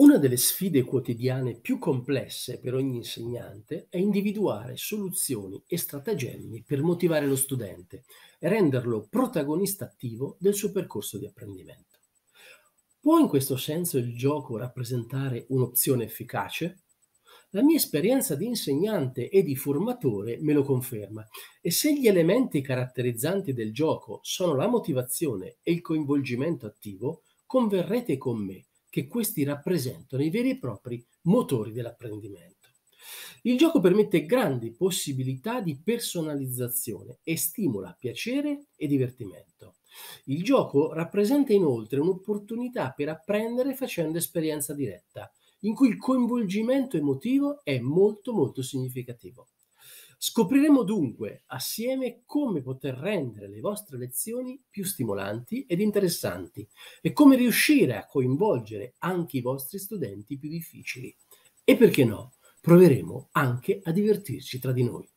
Una delle sfide quotidiane più complesse per ogni insegnante è individuare soluzioni e stratagemmi per motivare lo studente e renderlo protagonista attivo del suo percorso di apprendimento. Può in questo senso il gioco rappresentare un'opzione efficace? La mia esperienza di insegnante e di formatore me lo conferma e se gli elementi caratterizzanti del gioco sono la motivazione e il coinvolgimento attivo, converrete con me che questi rappresentano i veri e propri motori dell'apprendimento. Il gioco permette grandi possibilità di personalizzazione e stimola piacere e divertimento. Il gioco rappresenta inoltre un'opportunità per apprendere facendo esperienza diretta, in cui il coinvolgimento emotivo è molto molto significativo. Scopriremo dunque assieme come poter rendere le vostre lezioni più stimolanti ed interessanti e come riuscire a coinvolgere anche i vostri studenti più difficili. E perché no, proveremo anche a divertirci tra di noi.